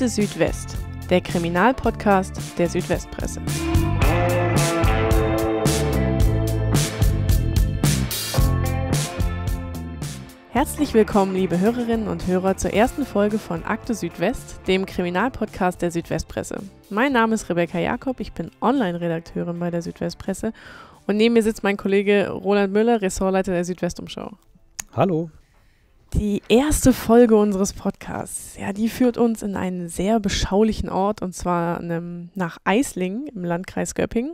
Akte Südwest, der Kriminalpodcast der Südwestpresse. Herzlich willkommen, liebe Hörerinnen und Hörer, zur ersten Folge von Akte Südwest, dem Kriminalpodcast der Südwestpresse. Mein Name ist Rebecca Jakob, ich bin Online-Redakteurin bei der Südwestpresse und neben mir sitzt mein Kollege Roland Müller, Ressortleiter der Südwestumschau. Hallo. Die erste Folge unseres Podcasts, ja, die führt uns in einen sehr beschaulichen Ort und zwar einem, nach Eislingen im Landkreis Göppingen.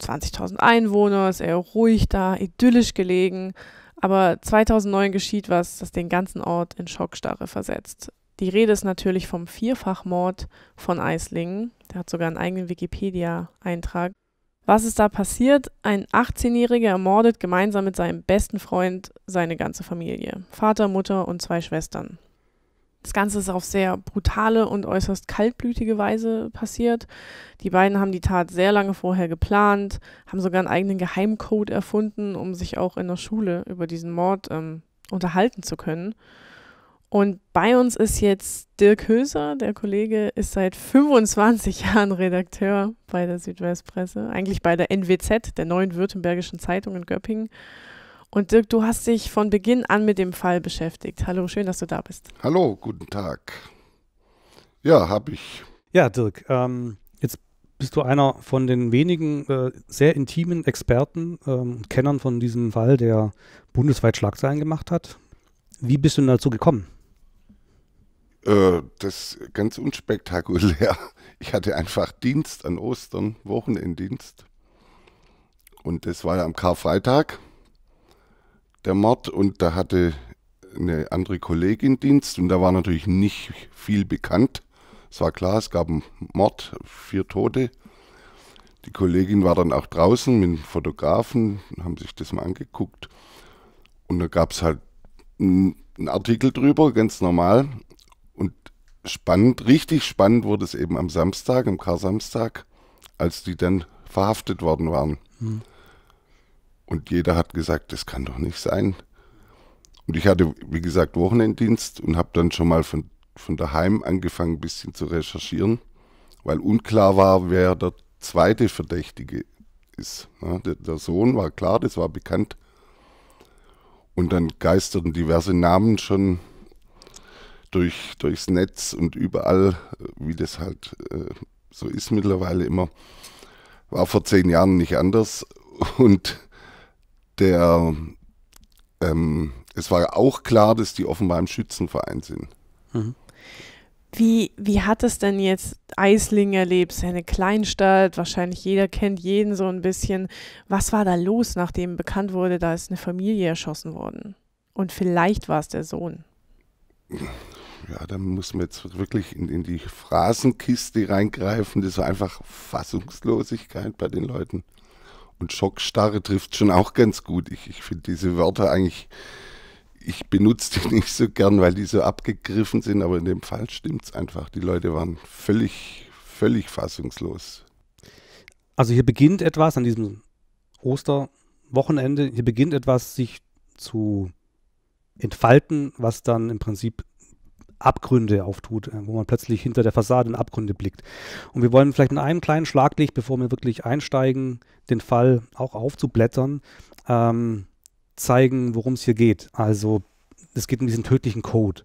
20.000 Einwohner, ist eher ruhig da, idyllisch gelegen. Aber 2009 geschieht was, das den ganzen Ort in Schockstarre versetzt. Die Rede ist natürlich vom Vierfachmord von Eislingen. Der hat sogar einen eigenen Wikipedia-Eintrag. Was ist da passiert? Ein 18-Jähriger ermordet gemeinsam mit seinem besten Freund seine ganze Familie. Vater, Mutter und zwei Schwestern. Das Ganze ist auf sehr brutale und äußerst kaltblütige Weise passiert. Die beiden haben die Tat sehr lange vorher geplant, haben sogar einen eigenen Geheimcode erfunden, um sich auch in der Schule über diesen Mord ähm, unterhalten zu können. Und bei uns ist jetzt Dirk Höser, der Kollege ist seit 25 Jahren Redakteur bei der Südwestpresse, eigentlich bei der NWZ, der Neuen Württembergischen Zeitung in Göppingen. Und Dirk, du hast dich von Beginn an mit dem Fall beschäftigt. Hallo, schön, dass du da bist. Hallo, guten Tag. Ja, habe ich. Ja, Dirk, ähm, jetzt bist du einer von den wenigen äh, sehr intimen Experten und ähm, Kennern von diesem Fall, der bundesweit Schlagzeilen gemacht hat. Wie bist du denn dazu gekommen? Äh, das ist ganz unspektakulär. Ich hatte einfach Dienst an Ostern, Wochenenddienst. Und das war ja am Karfreitag der Mord. Und da hatte eine andere Kollegin Dienst. Und da war natürlich nicht viel bekannt. Es war klar, es gab einen Mord, vier Tote. Die Kollegin war dann auch draußen mit dem Fotografen, haben sich das mal angeguckt. Und da gab es halt einen Artikel drüber, ganz normal. Und spannend, richtig spannend wurde es eben am Samstag, am Karsamstag, als die dann verhaftet worden waren. Mhm. Und jeder hat gesagt, das kann doch nicht sein. Und ich hatte, wie gesagt, Wochenenddienst und habe dann schon mal von, von daheim angefangen, ein bisschen zu recherchieren, weil unklar war, wer der zweite Verdächtige ist. Ja, ne? der, der Sohn war klar, das war bekannt. Und dann geisterten diverse Namen schon durch, durchs Netz und überall, äh, wie das halt äh, so ist mittlerweile immer. War vor zehn Jahren nicht anders. Und der, ähm, es war auch klar, dass die offenbar im Schützenverein sind. Mhm. Wie, wie hat es denn jetzt Eisling erlebt? Seine Kleinstadt, wahrscheinlich jeder kennt jeden so ein bisschen. Was war da los, nachdem bekannt wurde, da ist eine Familie erschossen worden? Und vielleicht war es der Sohn. ja, da muss man jetzt wirklich in, in die Phrasenkiste reingreifen. Das war einfach Fassungslosigkeit bei den Leuten. Und Schockstarre trifft schon auch ganz gut. Ich, ich finde diese Wörter eigentlich, ich benutze die nicht so gern, weil die so abgegriffen sind, aber in dem Fall stimmt es einfach. Die Leute waren völlig, völlig fassungslos. Also hier beginnt etwas an diesem Osterwochenende, hier beginnt etwas sich zu entfalten, was dann im Prinzip Abgründe auftut, äh, wo man plötzlich hinter der Fassade in Abgründe blickt. Und wir wollen vielleicht in einem kleinen Schlaglicht, bevor wir wirklich einsteigen, den Fall auch aufzublättern, ähm, zeigen, worum es hier geht. Also es geht um diesen tödlichen Code.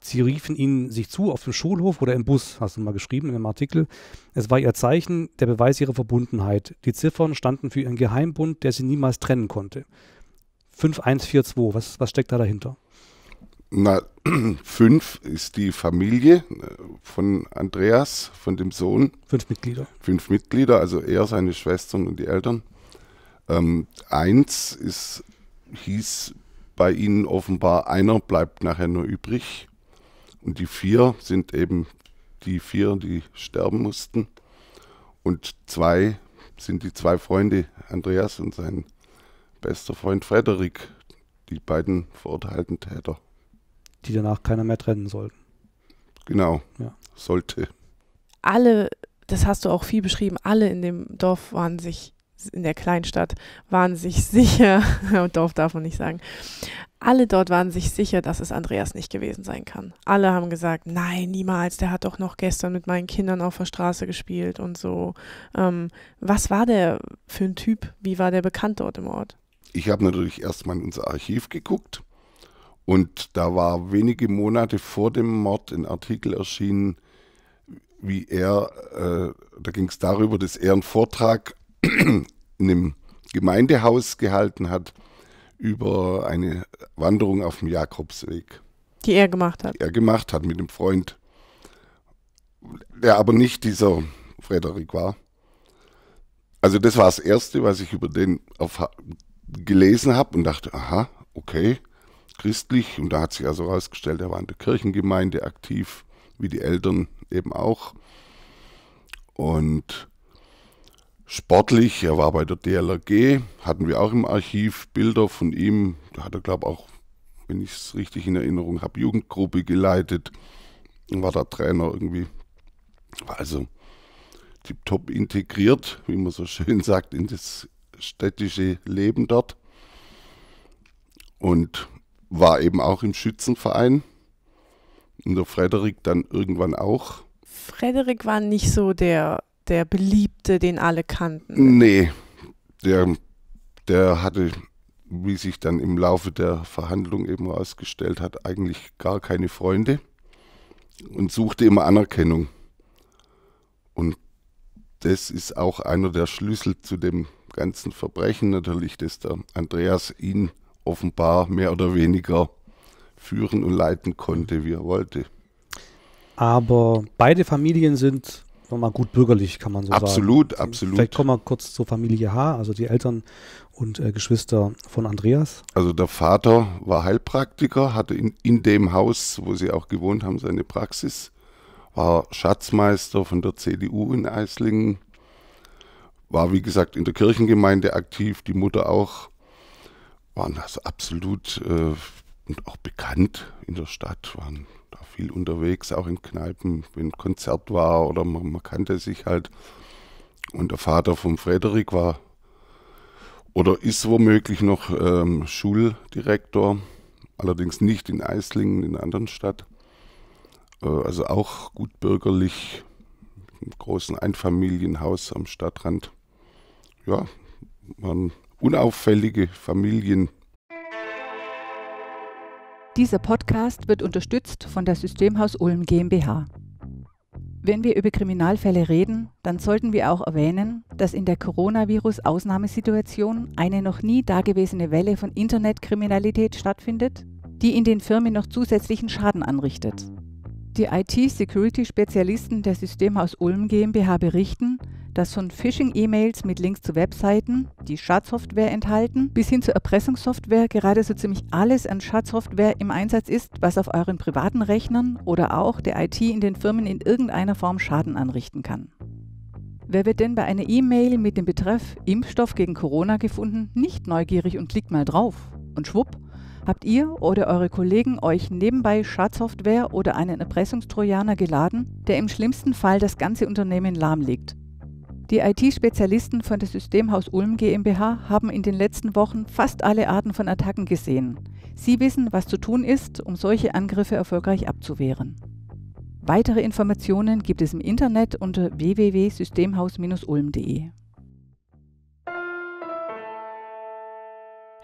Sie riefen ihn sich zu auf dem Schulhof oder im Bus, hast du mal geschrieben in einem Artikel. Es war ihr Zeichen, der Beweis ihrer Verbundenheit. Die Ziffern standen für ihren Geheimbund, der sie niemals trennen konnte. 5142, was, was steckt da dahinter? Na, fünf ist die Familie äh, von Andreas, von dem Sohn. Fünf Mitglieder. Fünf Mitglieder, also er, seine Schwestern und die Eltern. Ähm, eins ist, hieß bei ihnen offenbar, einer bleibt nachher nur übrig. Und die vier sind eben die vier, die sterben mussten. Und zwei sind die zwei Freunde, Andreas und sein bester Freund Frederik, die beiden verurteilten Täter die danach keiner mehr trennen sollten. Genau. Ja. Sollte. Alle, das hast du auch viel beschrieben, alle in dem Dorf waren sich, in der Kleinstadt, waren sich sicher, oh, Dorf darf man nicht sagen, alle dort waren sich sicher, dass es Andreas nicht gewesen sein kann. Alle haben gesagt, nein, niemals, der hat doch noch gestern mit meinen Kindern auf der Straße gespielt und so. Ähm, was war der für ein Typ? Wie war der bekannt dort im Ort? Ich habe natürlich erstmal in unser Archiv geguckt und da war wenige Monate vor dem Mord ein Artikel erschienen, wie er, äh, da ging es darüber, dass er einen Vortrag in einem Gemeindehaus gehalten hat über eine Wanderung auf dem Jakobsweg. Die er gemacht hat. Die er gemacht hat mit einem Freund, der aber nicht dieser Frederik war. Also das war das Erste, was ich über den gelesen habe und dachte, aha, okay, christlich und da hat sich also herausgestellt, er war in der Kirchengemeinde aktiv, wie die Eltern eben auch. Und sportlich, er war bei der DLRG, hatten wir auch im Archiv Bilder von ihm. Da hat er, glaube ich, auch, wenn ich es richtig in Erinnerung habe, Jugendgruppe geleitet und war da Trainer irgendwie. War also tiptop integriert, wie man so schön sagt, in das städtische Leben dort. Und war eben auch im Schützenverein. Und der Frederik dann irgendwann auch. Frederik war nicht so der, der Beliebte, den alle kannten. Nee, der, der hatte, wie sich dann im Laufe der Verhandlung eben herausgestellt hat, eigentlich gar keine Freunde und suchte immer Anerkennung. Und das ist auch einer der Schlüssel zu dem ganzen Verbrechen natürlich, dass der Andreas ihn offenbar mehr oder weniger führen und leiten konnte, wie er wollte. Aber beide Familien sind nochmal gut bürgerlich, kann man so absolut, sagen. Absolut, also absolut. Vielleicht kommen wir kurz zur Familie H, also die Eltern und äh, Geschwister von Andreas. Also der Vater war Heilpraktiker, hatte in, in dem Haus, wo sie auch gewohnt haben, seine Praxis, war Schatzmeister von der CDU in Eislingen, war wie gesagt in der Kirchengemeinde aktiv, die Mutter auch waren also absolut äh, und auch bekannt in der Stadt, waren da viel unterwegs, auch in Kneipen, wenn ein Konzert war oder man, man kannte sich halt. Und der Vater von Frederik war oder ist womöglich noch ähm, Schuldirektor, allerdings nicht in Eislingen, in einer anderen Stadt. Äh, also auch gut bürgerlich, im großen Einfamilienhaus am Stadtrand. Ja, waren unauffällige Familien. Dieser Podcast wird unterstützt von der Systemhaus Ulm GmbH. Wenn wir über Kriminalfälle reden, dann sollten wir auch erwähnen, dass in der Coronavirus-Ausnahmesituation eine noch nie dagewesene Welle von Internetkriminalität stattfindet, die in den Firmen noch zusätzlichen Schaden anrichtet. Die IT-Security-Spezialisten der Systemhaus Ulm GmbH berichten, das von Phishing-E-Mails mit Links zu Webseiten, die Schadsoftware enthalten, bis hin zu Erpressungssoftware gerade so ziemlich alles an Schadsoftware im Einsatz ist, was auf euren privaten Rechnern oder auch der IT in den Firmen in irgendeiner Form Schaden anrichten kann. Wer wird denn bei einer E-Mail mit dem Betreff Impfstoff gegen Corona gefunden nicht neugierig und klickt mal drauf? Und schwupp, habt ihr oder eure Kollegen euch nebenbei Schadsoftware oder einen Erpressungstrojaner geladen, der im schlimmsten Fall das ganze Unternehmen lahmlegt die IT-Spezialisten von der Systemhaus Ulm GmbH haben in den letzten Wochen fast alle Arten von Attacken gesehen. Sie wissen, was zu tun ist, um solche Angriffe erfolgreich abzuwehren. Weitere Informationen gibt es im Internet unter www.systemhaus-ulm.de.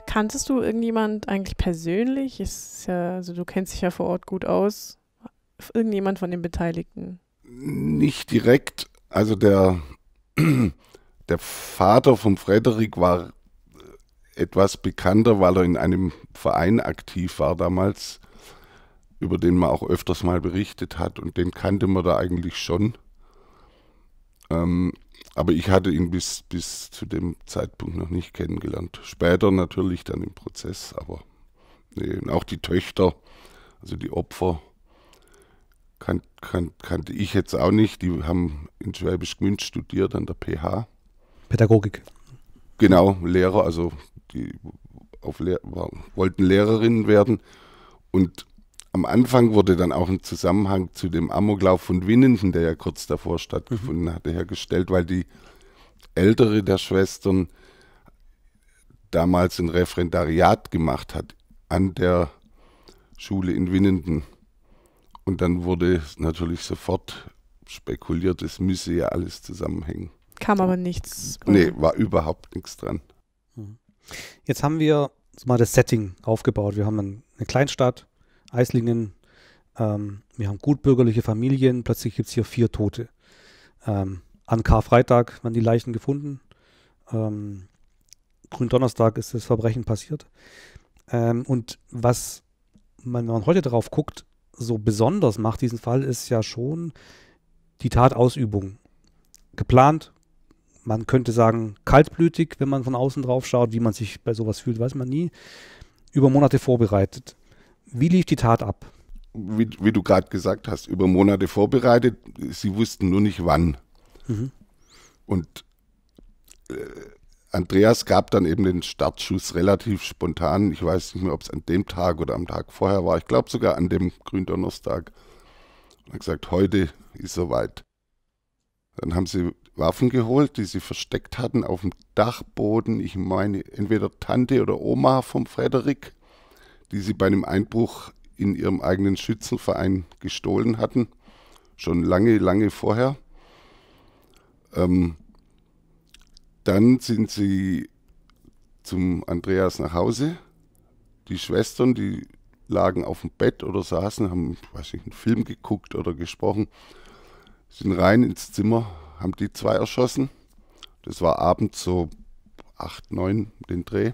Kanntest du irgendjemand eigentlich persönlich? Ist ja, also du kennst dich ja vor Ort gut aus. Irgendjemand von den Beteiligten? Nicht direkt. Also der der Vater von Frederik war äh, etwas bekannter, weil er in einem Verein aktiv war damals, über den man auch öfters mal berichtet hat und den kannte man da eigentlich schon. Ähm, aber ich hatte ihn bis, bis zu dem Zeitpunkt noch nicht kennengelernt. Später natürlich dann im Prozess, aber nee, auch die Töchter, also die Opfer kan kan kannte ich jetzt auch nicht. Die haben in Schwäbisch Gmünd studiert an der PH. Pädagogik. Genau, Lehrer, also die auf Lehr wollten Lehrerinnen werden. Und am Anfang wurde dann auch ein Zusammenhang zu dem Amoklauf von Winnenden, der ja kurz davor stattgefunden mhm. hatte, hergestellt, weil die ältere der Schwestern damals ein Referendariat gemacht hat an der Schule in Winnenden. Und dann wurde natürlich sofort spekuliert, es müsse ja alles zusammenhängen. Kam aber nichts. Nee, war überhaupt nichts dran. Mhm. Jetzt haben wir mal das Setting aufgebaut. Wir haben eine Kleinstadt, Eislingen, ähm, wir haben gutbürgerliche Familien, plötzlich gibt es hier vier Tote. Ähm, an Karfreitag werden die Leichen gefunden. Ähm, Gründonnerstag ist das Verbrechen passiert. Ähm, und was wenn man heute darauf guckt, so besonders macht, diesen Fall, ist ja schon die Tatausübung. Geplant, man könnte sagen, kaltblütig, wenn man von außen drauf schaut, wie man sich bei sowas fühlt, weiß man nie. Über Monate vorbereitet. Wie lief die Tat ab? Wie, wie du gerade gesagt hast, über Monate vorbereitet. Sie wussten nur nicht wann. Mhm. Und äh, Andreas gab dann eben den Startschuss relativ spontan. Ich weiß nicht mehr, ob es an dem Tag oder am Tag vorher war. Ich glaube sogar an dem Gründonnerstag. Er hat gesagt, heute ist soweit. Dann haben sie Waffen geholt, die sie versteckt hatten auf dem Dachboden. Ich meine, entweder Tante oder Oma vom Frederik, die sie bei einem Einbruch in ihrem eigenen Schützenverein gestohlen hatten. Schon lange, lange vorher. Ähm, dann sind sie zum Andreas nach Hause. Die Schwestern, die lagen auf dem Bett oder saßen, haben, weiß nicht, einen Film geguckt oder gesprochen, sind rein ins Zimmer, haben die zwei erschossen. Das war abends so 8, 9 den Dreh.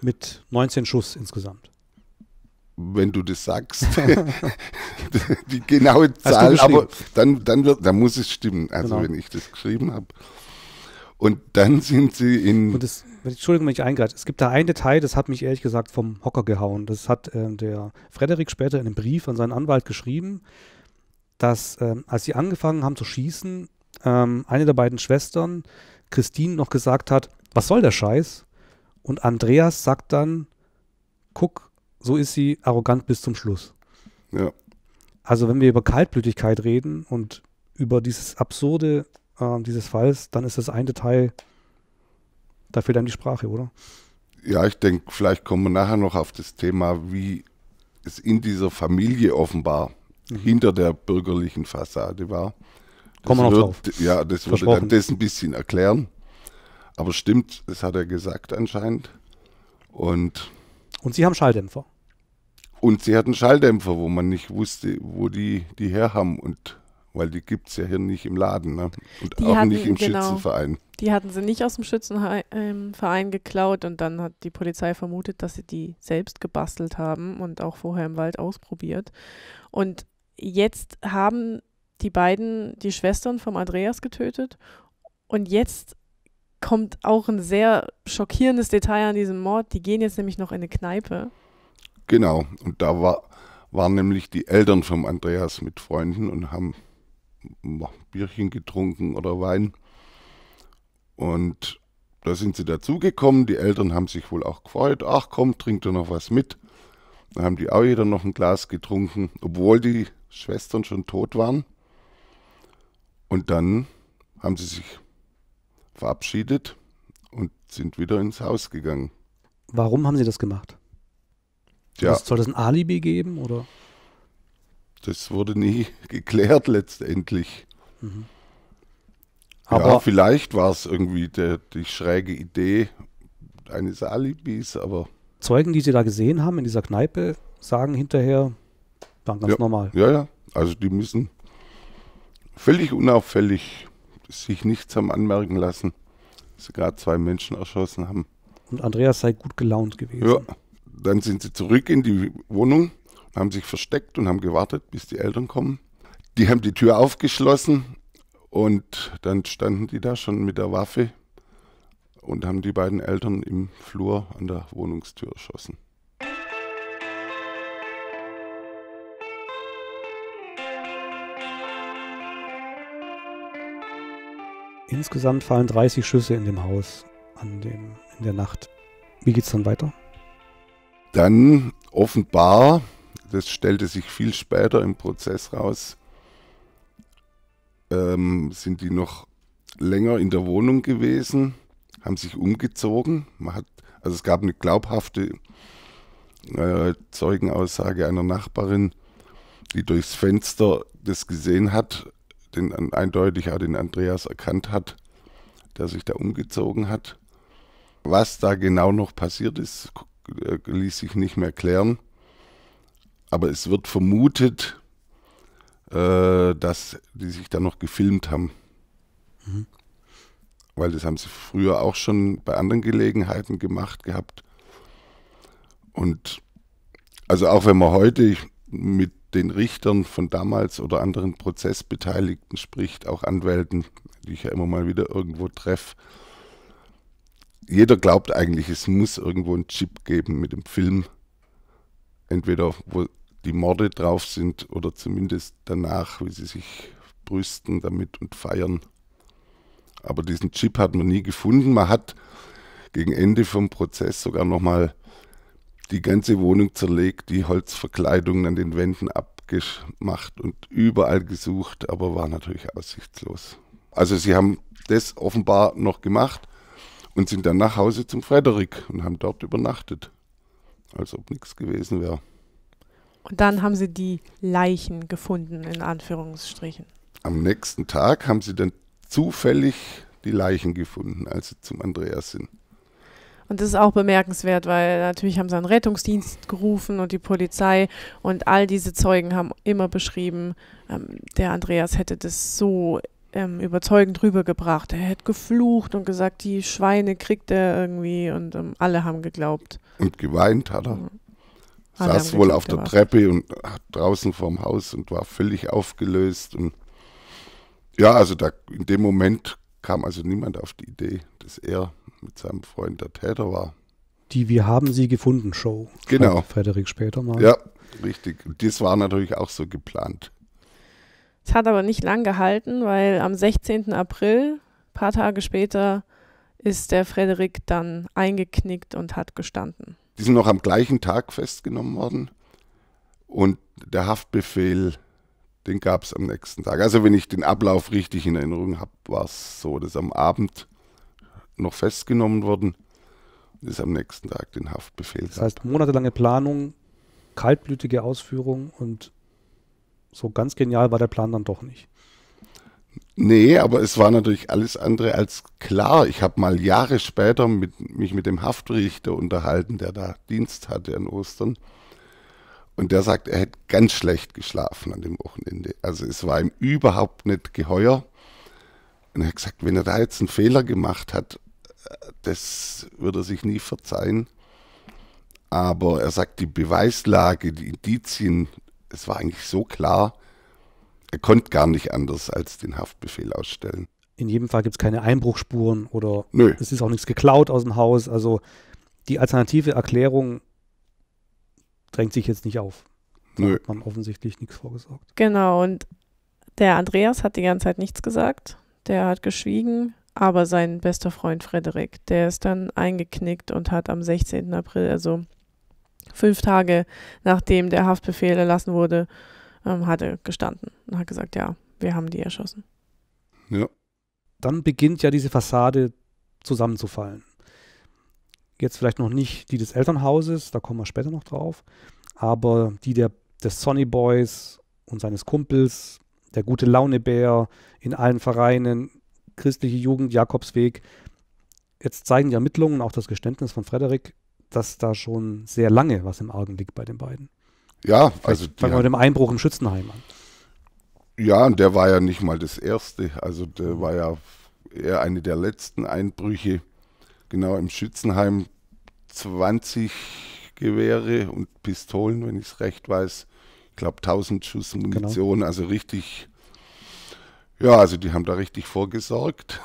Mit 19 Schuss insgesamt. Wenn du das sagst, die genaue Zahl, aber dann, dann, wird, dann muss es stimmen. Also genau. wenn ich das geschrieben habe, und dann sind sie in. Und das, Entschuldigung, wenn ich eingreife. Es gibt da ein Detail, das hat mich ehrlich gesagt vom Hocker gehauen. Das hat äh, der Frederik später in einem Brief an seinen Anwalt geschrieben, dass äh, als sie angefangen haben zu schießen, äh, eine der beiden Schwestern, Christine, noch gesagt hat, was soll der Scheiß? Und Andreas sagt dann, guck, so ist sie arrogant bis zum Schluss. Ja. Also wenn wir über Kaltblütigkeit reden und über dieses absurde äh, dieses Falls, dann ist das ein Detail, da fehlt einem die Sprache, oder? Ja, ich denke, vielleicht kommen wir nachher noch auf das Thema, wie es in dieser Familie offenbar mhm. hinter der bürgerlichen Fassade war. Das kommen wir noch wird, drauf. Ja, das würde dann das ein bisschen erklären. Aber stimmt, das hat er gesagt anscheinend. Und, und sie haben Schalldämpfer. Und sie hatten Schalldämpfer, wo man nicht wusste, wo die die her haben. Und weil die gibt es ja hier nicht im Laden ne? und die auch hatten, nicht im genau, Schützenverein. Die hatten sie nicht aus dem Schützenverein ähm, geklaut und dann hat die Polizei vermutet, dass sie die selbst gebastelt haben und auch vorher im Wald ausprobiert. Und jetzt haben die beiden die Schwestern vom Andreas getötet und jetzt kommt auch ein sehr schockierendes Detail an diesem Mord. Die gehen jetzt nämlich noch in eine Kneipe. Genau, und da war, waren nämlich die Eltern vom Andreas mit Freunden und haben Bierchen getrunken oder Wein. Und da sind sie dazugekommen. Die Eltern haben sich wohl auch gefreut. Ach komm, trinkt ihr noch was mit. Da haben die auch jeder noch ein Glas getrunken, obwohl die Schwestern schon tot waren. Und dann haben sie sich verabschiedet und sind wieder ins Haus gegangen. Warum haben sie das gemacht? Ja. Soll das ein Alibi geben oder? das wurde nie geklärt letztendlich. Mhm. Aber ja, vielleicht war es irgendwie der, die schräge Idee eines Alibis, aber. Zeugen, die sie da gesehen haben in dieser Kneipe, sagen hinterher, dann ganz ja, normal. Ja, ja. Also die müssen völlig unauffällig sich nichts haben anmerken lassen, dass sie gerade zwei Menschen erschossen haben. Und Andreas sei gut gelaunt gewesen. Ja. Dann sind sie zurück in die Wohnung haben sich versteckt und haben gewartet, bis die Eltern kommen. Die haben die Tür aufgeschlossen und dann standen die da schon mit der Waffe und haben die beiden Eltern im Flur an der Wohnungstür erschossen. Insgesamt fallen 30 Schüsse in dem Haus an dem, in der Nacht. Wie geht es dann weiter? Dann offenbar das stellte sich viel später im Prozess raus, ähm, sind die noch länger in der Wohnung gewesen, haben sich umgezogen. Man hat, also es gab eine glaubhafte äh, Zeugenaussage einer Nachbarin, die durchs Fenster das gesehen hat, den eindeutig auch den Andreas erkannt hat, der sich da umgezogen hat. Was da genau noch passiert ist, äh, ließ sich nicht mehr klären aber es wird vermutet, äh, dass die sich da noch gefilmt haben. Mhm. Weil das haben sie früher auch schon bei anderen Gelegenheiten gemacht gehabt. Und also auch wenn man heute mit den Richtern von damals oder anderen Prozessbeteiligten spricht, auch Anwälten, die ich ja immer mal wieder irgendwo treffe, jeder glaubt eigentlich, es muss irgendwo einen Chip geben mit dem Film. Entweder wo die Morde drauf sind oder zumindest danach, wie sie sich brüsten damit und feiern. Aber diesen Chip hat man nie gefunden. Man hat gegen Ende vom Prozess sogar nochmal die ganze Wohnung zerlegt, die Holzverkleidungen an den Wänden abgemacht und überall gesucht, aber war natürlich aussichtslos. Also sie haben das offenbar noch gemacht und sind dann nach Hause zum Frederik und haben dort übernachtet, als ob nichts gewesen wäre. Und dann haben sie die Leichen gefunden, in Anführungsstrichen. Am nächsten Tag haben sie dann zufällig die Leichen gefunden, als sie zum Andreas sind. Und das ist auch bemerkenswert, weil natürlich haben sie einen Rettungsdienst gerufen und die Polizei und all diese Zeugen haben immer beschrieben, ähm, der Andreas hätte das so ähm, überzeugend rübergebracht. Er hätte geflucht und gesagt, die Schweine kriegt er irgendwie und ähm, alle haben geglaubt. Und geweint hat er. Mhm. Hat ah, saß wohl auf gemacht. der Treppe und draußen vorm Haus und war völlig aufgelöst. Und ja, also da in dem Moment kam also niemand auf die Idee, dass er mit seinem Freund der Täter war. Die Wir haben sie gefunden Show. Genau. Frederik später mal. Ja, richtig. Und das war natürlich auch so geplant. Es hat aber nicht lang gehalten, weil am 16. April, ein paar Tage später, ist der Frederik dann eingeknickt und hat gestanden. Die sind noch am gleichen Tag festgenommen worden. Und der Haftbefehl, den gab es am nächsten Tag. Also wenn ich den Ablauf richtig in Erinnerung habe, war es so, dass am Abend noch festgenommen wurden und es am nächsten Tag den Haftbefehl Das heißt, monatelange Planung, kaltblütige Ausführung und so ganz genial war der Plan dann doch nicht. Nee, aber es war natürlich alles andere als klar. Ich habe mal Jahre später mit, mich mit dem Haftrichter unterhalten, der da Dienst hatte an Ostern. Und der sagt, er hätte ganz schlecht geschlafen an dem Wochenende. Also es war ihm überhaupt nicht geheuer. Und er hat gesagt, wenn er da jetzt einen Fehler gemacht hat, das würde er sich nie verzeihen. Aber er sagt, die Beweislage, die Indizien, es war eigentlich so klar, er konnte gar nicht anders als den Haftbefehl ausstellen. In jedem Fall gibt es keine Einbruchspuren oder Nö. es ist auch nichts geklaut aus dem Haus. Also die alternative Erklärung drängt sich jetzt nicht auf. Da Nö. hat man offensichtlich nichts vorgesorgt. Genau, und der Andreas hat die ganze Zeit nichts gesagt. Der hat geschwiegen, aber sein bester Freund Frederik, der ist dann eingeknickt und hat am 16. April, also fünf Tage nachdem der Haftbefehl erlassen wurde, ähm, hatte gestanden und hat gesagt, ja, wir haben die erschossen. Ja. Dann beginnt ja diese Fassade zusammenzufallen. Jetzt vielleicht noch nicht die des Elternhauses, da kommen wir später noch drauf, aber die der, des Sonny Boys und seines Kumpels, der gute Launebär in allen Vereinen, christliche Jugend, Jakobsweg. Jetzt zeigen die Ermittlungen, auch das Geständnis von Frederik, dass da schon sehr lange was im Argen liegt bei den beiden. Ja, also. Fangen wir mit dem Einbruch im Schützenheim an. Ja, und der war ja nicht mal das erste. Also der war ja eher eine der letzten Einbrüche. Genau im Schützenheim 20 Gewehre und Pistolen, wenn ich es recht weiß. Ich glaube 1000 Schuss genau. Munition, genau. also richtig. Ja, also die haben da richtig vorgesorgt.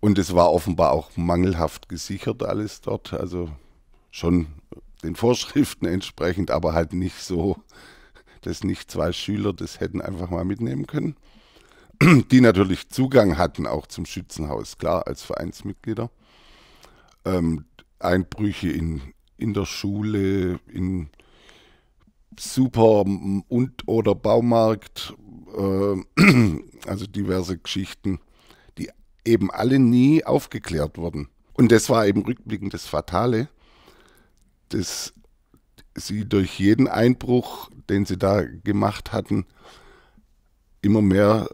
Und es war offenbar auch mangelhaft gesichert alles dort. Also schon den Vorschriften entsprechend, aber halt nicht so, dass nicht zwei Schüler das hätten einfach mal mitnehmen können. Die natürlich Zugang hatten auch zum Schützenhaus, klar, als Vereinsmitglieder. Ähm, Einbrüche in, in der Schule, in Super- und oder Baumarkt, äh, also diverse Geschichten, die eben alle nie aufgeklärt wurden. Und das war eben rückblickend das Fatale, dass sie durch jeden Einbruch, den sie da gemacht hatten, immer mehr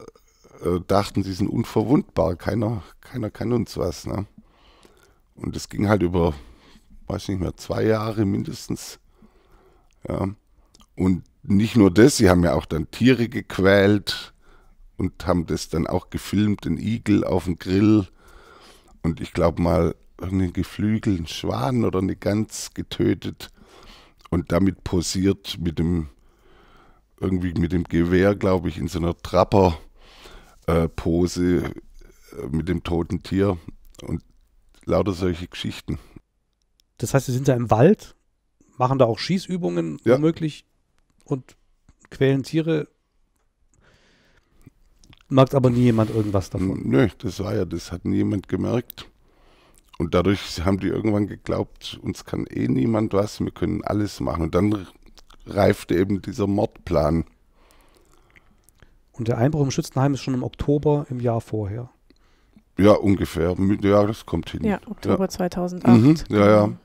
äh, dachten, sie sind unverwundbar. Keiner, keiner kann uns was. Ne? Und das ging halt über, weiß nicht mehr, zwei Jahre mindestens. Ja. Und nicht nur das, sie haben ja auch dann Tiere gequält und haben das dann auch gefilmt, den Igel auf dem Grill. Und ich glaube mal, irgendeinen geflügelten Schwan oder eine Gans getötet und damit posiert mit dem irgendwie mit dem Gewehr, glaube ich, in so einer Trapper-Pose äh, äh, mit dem toten Tier und lauter solche Geschichten. Das heißt, sie sind da im Wald, machen da auch Schießübungen ja. womöglich und quälen Tiere. Merkt aber nie jemand irgendwas davon. Nö, das war ja, das hat niemand gemerkt. Und dadurch haben die irgendwann geglaubt, uns kann eh niemand was, wir können alles machen. Und dann reifte eben dieser Mordplan. Und der Einbruch im Schützenheim ist schon im Oktober im Jahr vorher. Ja, ungefähr. Ja, das kommt hin. Ja, Oktober ja. 2008. Mhm, ja, ja. Genau.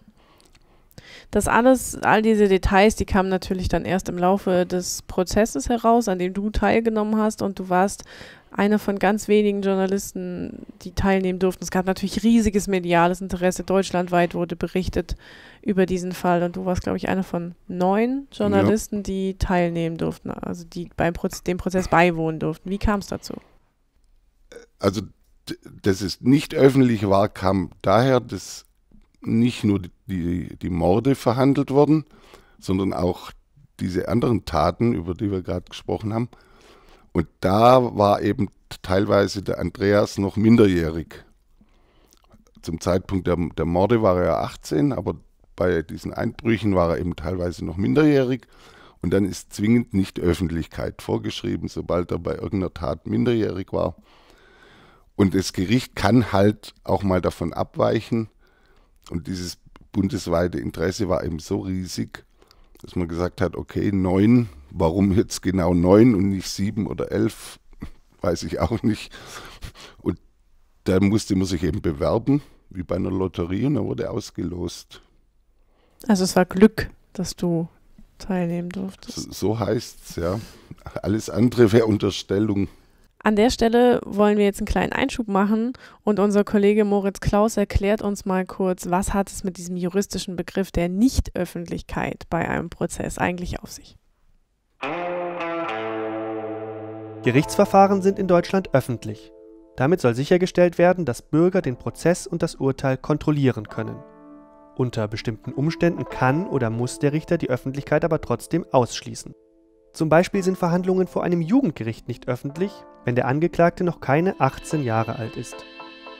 Das alles, all diese Details, die kamen natürlich dann erst im Laufe des Prozesses heraus, an dem du teilgenommen hast und du warst einer von ganz wenigen Journalisten, die teilnehmen durften. Es gab natürlich riesiges mediales Interesse. Deutschlandweit wurde berichtet über diesen Fall und du warst, glaube ich, einer von neun Journalisten, ja. die teilnehmen durften, also die beim Proz dem Prozess beiwohnen durften. Wie kam es dazu? Also, dass es nicht öffentlich war, kam daher, dass nicht nur die, die Morde verhandelt worden, sondern auch diese anderen Taten, über die wir gerade gesprochen haben. Und da war eben teilweise der Andreas noch minderjährig. Zum Zeitpunkt der, der Morde war er 18, aber bei diesen Einbrüchen war er eben teilweise noch minderjährig. Und dann ist zwingend nicht Öffentlichkeit vorgeschrieben, sobald er bei irgendeiner Tat minderjährig war. Und das Gericht kann halt auch mal davon abweichen, und dieses bundesweite Interesse war eben so riesig, dass man gesagt hat, okay, neun, warum jetzt genau neun und nicht sieben oder elf, weiß ich auch nicht. Und da musste man sich eben bewerben, wie bei einer Lotterie, und da wurde ausgelost. Also es war Glück, dass du teilnehmen durftest. So, so heißt es, ja. Alles andere wäre Unterstellung. An der Stelle wollen wir jetzt einen kleinen Einschub machen und unser Kollege Moritz Klaus erklärt uns mal kurz, was hat es mit diesem juristischen Begriff der Nichtöffentlichkeit bei einem Prozess eigentlich auf sich? Gerichtsverfahren sind in Deutschland öffentlich. Damit soll sichergestellt werden, dass Bürger den Prozess und das Urteil kontrollieren können. Unter bestimmten Umständen kann oder muss der Richter die Öffentlichkeit aber trotzdem ausschließen. Zum Beispiel sind Verhandlungen vor einem Jugendgericht nicht öffentlich, wenn der Angeklagte noch keine 18 Jahre alt ist.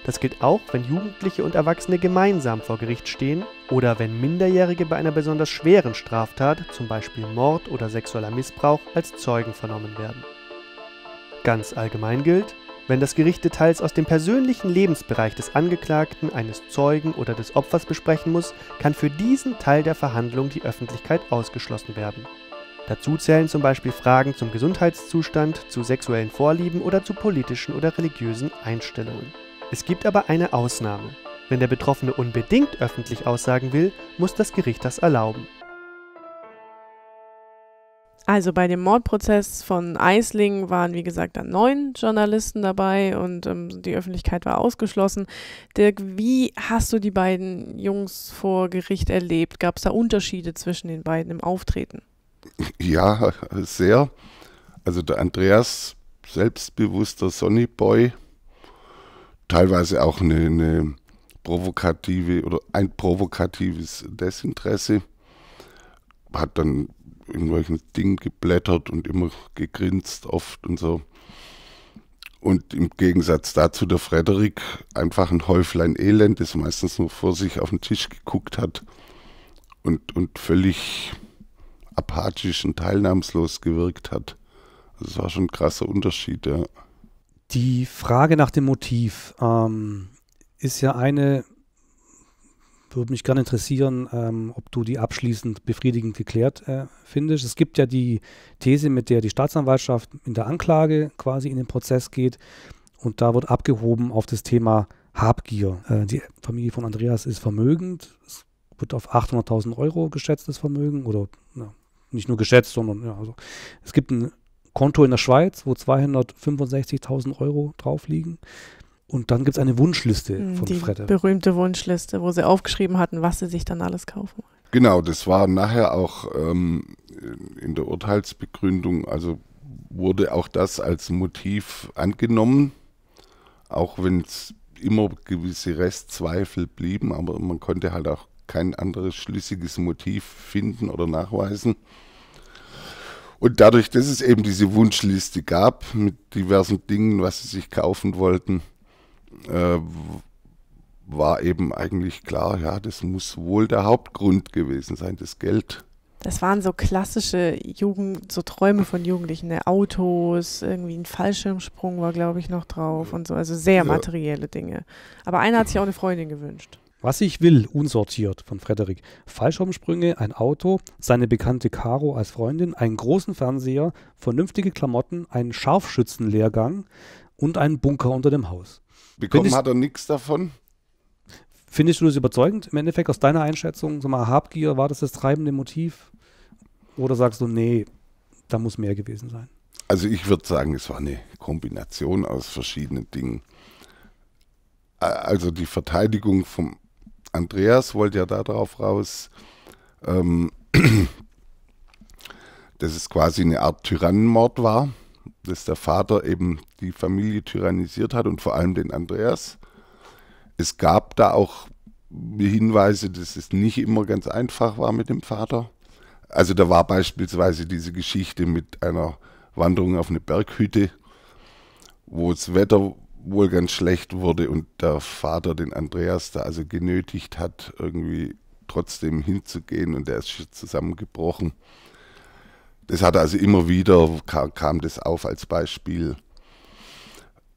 Das gilt auch, wenn Jugendliche und Erwachsene gemeinsam vor Gericht stehen oder wenn Minderjährige bei einer besonders schweren Straftat, zum Beispiel Mord oder sexueller Missbrauch, als Zeugen vernommen werden. Ganz allgemein gilt, wenn das Gericht Details aus dem persönlichen Lebensbereich des Angeklagten, eines Zeugen oder des Opfers besprechen muss, kann für diesen Teil der Verhandlung die Öffentlichkeit ausgeschlossen werden. Dazu zählen zum Beispiel Fragen zum Gesundheitszustand, zu sexuellen Vorlieben oder zu politischen oder religiösen Einstellungen. Es gibt aber eine Ausnahme. Wenn der Betroffene unbedingt öffentlich aussagen will, muss das Gericht das erlauben. Also bei dem Mordprozess von Eisling waren, wie gesagt, dann neun Journalisten dabei und ähm, die Öffentlichkeit war ausgeschlossen. Dirk, wie hast du die beiden Jungs vor Gericht erlebt? Gab es da Unterschiede zwischen den beiden im Auftreten? Ja, sehr. Also der Andreas, selbstbewusster Sonny Boy, teilweise auch eine, eine provokative oder ein provokatives Desinteresse, hat dann irgendwelchen Dingen geblättert und immer gegrinst oft und so. Und im Gegensatz dazu der Frederik einfach ein Häuflein Elend, das meistens nur vor sich auf den Tisch geguckt hat und, und völlig apathisch und teilnahmslos gewirkt hat. Das also war schon ein krasser Unterschied, ja. Die Frage nach dem Motiv ähm, ist ja eine, würde mich gerne interessieren, ähm, ob du die abschließend befriedigend geklärt äh, findest. Es gibt ja die These, mit der die Staatsanwaltschaft in der Anklage quasi in den Prozess geht und da wird abgehoben auf das Thema Habgier. Äh, die Familie von Andreas ist vermögend, es wird auf 800.000 Euro geschätztes Vermögen oder na, nicht nur geschätzt, sondern ja, also es gibt ein Konto in der Schweiz, wo 265.000 Euro drauf liegen. Und dann gibt es eine Wunschliste mhm, von die Fredde. Berühmte Wunschliste, wo sie aufgeschrieben hatten, was sie sich dann alles kaufen. Genau, das war nachher auch ähm, in der Urteilsbegründung, also wurde auch das als Motiv angenommen, auch wenn es immer gewisse Restzweifel blieben, aber man konnte halt auch kein anderes schlüssiges Motiv finden oder nachweisen. Und dadurch, dass es eben diese Wunschliste gab mit diversen Dingen, was sie sich kaufen wollten, äh, war eben eigentlich klar, ja, das muss wohl der Hauptgrund gewesen sein, das Geld. Das waren so klassische Jugend, so Träume von Jugendlichen, ne? Autos, irgendwie ein Fallschirmsprung war, glaube ich, noch drauf und so, also sehr materielle ja. Dinge. Aber einer hat sich auch eine Freundin gewünscht. Was ich will, unsortiert von Frederik. Fallschirmsprünge, ein Auto, seine bekannte Caro als Freundin, einen großen Fernseher, vernünftige Klamotten, einen Scharfschützenlehrgang und einen Bunker unter dem Haus. Bekommen hat er nichts davon? Findest du das überzeugend im Endeffekt aus deiner Einschätzung? So mal, Habgier, war das das treibende Motiv? Oder sagst du, nee, da muss mehr gewesen sein? Also ich würde sagen, es war eine Kombination aus verschiedenen Dingen. Also die Verteidigung vom Andreas wollte ja darauf raus, ähm, dass es quasi eine Art Tyrannenmord war, dass der Vater eben die Familie tyrannisiert hat und vor allem den Andreas. Es gab da auch Hinweise, dass es nicht immer ganz einfach war mit dem Vater. Also da war beispielsweise diese Geschichte mit einer Wanderung auf eine Berghütte, wo das Wetter wohl ganz schlecht wurde und der Vater den Andreas da also genötigt hat, irgendwie trotzdem hinzugehen und der ist zusammengebrochen. Das hat also immer wieder, kam, kam das auf als Beispiel.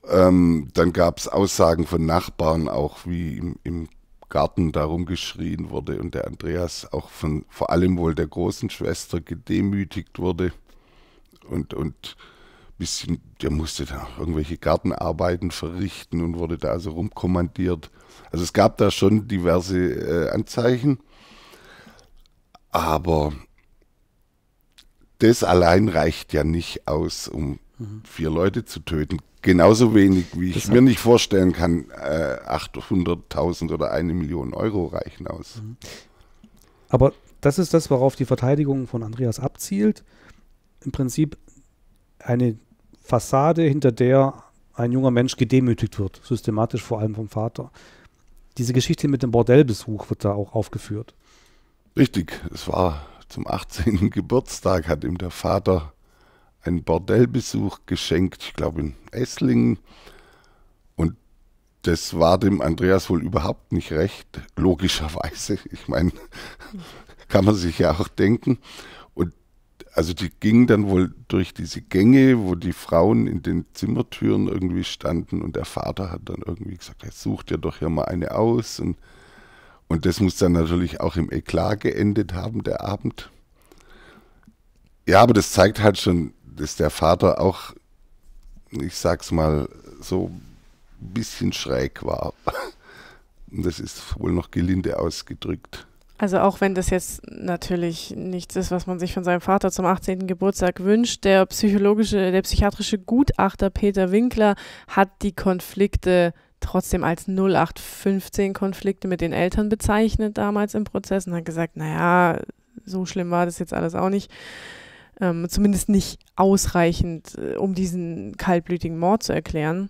Ähm, dann gab es Aussagen von Nachbarn auch, wie im, im Garten darum geschrien wurde und der Andreas auch von vor allem wohl der großen Schwester gedemütigt wurde und, und bisschen, der musste da irgendwelche Gartenarbeiten verrichten und wurde da also rumkommandiert. Also es gab da schon diverse äh, Anzeichen, aber das allein reicht ja nicht aus, um mhm. vier Leute zu töten. Genauso wenig, wie ich mir nicht vorstellen kann, äh, 800.000 oder eine Million Euro reichen aus. Mhm. Aber das ist das, worauf die Verteidigung von Andreas abzielt. Im Prinzip eine Fassade, hinter der ein junger Mensch gedemütigt wird, systematisch vor allem vom Vater. Diese Geschichte mit dem Bordellbesuch wird da auch aufgeführt. Richtig, es war zum 18. Geburtstag, hat ihm der Vater einen Bordellbesuch geschenkt, ich glaube in Esslingen. Und das war dem Andreas wohl überhaupt nicht recht, logischerweise. Ich meine, kann man sich ja auch denken also die gingen dann wohl durch diese Gänge, wo die Frauen in den Zimmertüren irgendwie standen und der Vater hat dann irgendwie gesagt, hey, such dir doch hier mal eine aus. Und, und das muss dann natürlich auch im Eklat geendet haben, der Abend. Ja, aber das zeigt halt schon, dass der Vater auch, ich sag's mal, so ein bisschen schräg war. Und das ist wohl noch gelinde ausgedrückt. Also auch wenn das jetzt natürlich nichts ist, was man sich von seinem Vater zum 18. Geburtstag wünscht, der psychologische, der psychiatrische Gutachter Peter Winkler hat die Konflikte trotzdem als 0815 Konflikte mit den Eltern bezeichnet damals im Prozess und hat gesagt, naja, so schlimm war das jetzt alles auch nicht. Ähm, zumindest nicht ausreichend, äh, um diesen kaltblütigen Mord zu erklären.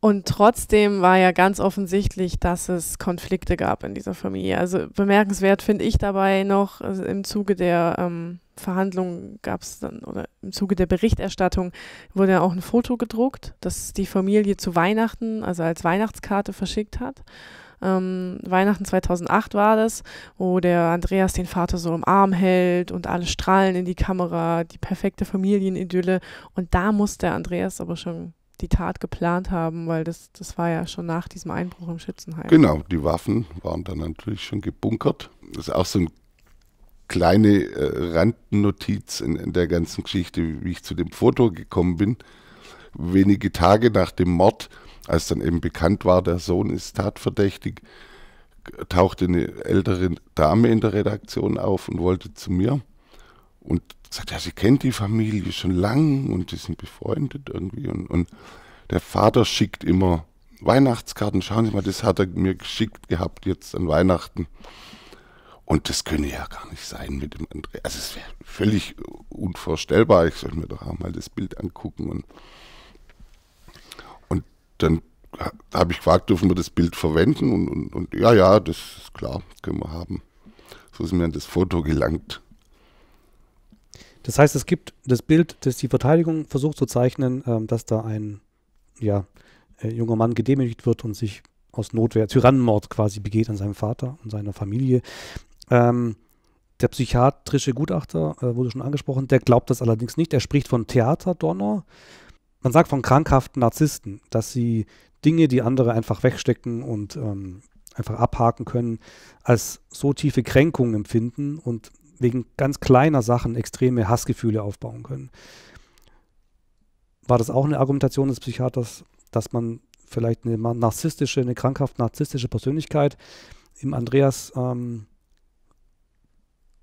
Und trotzdem war ja ganz offensichtlich, dass es Konflikte gab in dieser Familie. Also bemerkenswert finde ich dabei noch, also im Zuge der ähm, Verhandlungen gab es dann, oder im Zuge der Berichterstattung wurde ja auch ein Foto gedruckt, das die Familie zu Weihnachten, also als Weihnachtskarte verschickt hat. Ähm, Weihnachten 2008 war das, wo der Andreas den Vater so im Arm hält und alle strahlen in die Kamera, die perfekte Familienidylle. Und da musste Andreas aber schon die Tat geplant haben, weil das, das war ja schon nach diesem Einbruch im Schützenheim. Genau, die Waffen waren dann natürlich schon gebunkert. Das ist auch so eine kleine äh, Randnotiz in, in der ganzen Geschichte, wie ich zu dem Foto gekommen bin. Wenige Tage nach dem Mord, als dann eben bekannt war, der Sohn ist tatverdächtig, tauchte eine ältere Dame in der Redaktion auf und wollte zu mir. Und sagt, ja, sie kennt die Familie schon lang und die sind befreundet irgendwie. Und, und der Vater schickt immer Weihnachtskarten. Schauen Sie mal, das hat er mir geschickt gehabt jetzt an Weihnachten. Und das könne ja gar nicht sein mit dem André. Also es wäre völlig unvorstellbar. Ich soll mir doch auch mal das Bild angucken. Und, und dann habe ich gefragt, dürfen wir das Bild verwenden? Und, und, und ja, ja, das ist klar, können wir haben. So ist mir das Foto gelangt. Das heißt, es gibt das Bild, das die Verteidigung versucht zu zeichnen, ähm, dass da ein ja, äh, junger Mann gedemütigt wird und sich aus Notwehr, Tyrannenmord quasi begeht an seinem Vater und seiner Familie. Ähm, der psychiatrische Gutachter äh, wurde schon angesprochen, der glaubt das allerdings nicht. Er spricht von Theaterdonner. Man sagt von krankhaften Narzissten, dass sie Dinge, die andere einfach wegstecken und ähm, einfach abhaken können, als so tiefe Kränkungen empfinden und wegen ganz kleiner Sachen extreme Hassgefühle aufbauen können. War das auch eine Argumentation des Psychiaters, dass man vielleicht eine narzisstische, eine krankhaft narzisstische Persönlichkeit im Andreas ähm,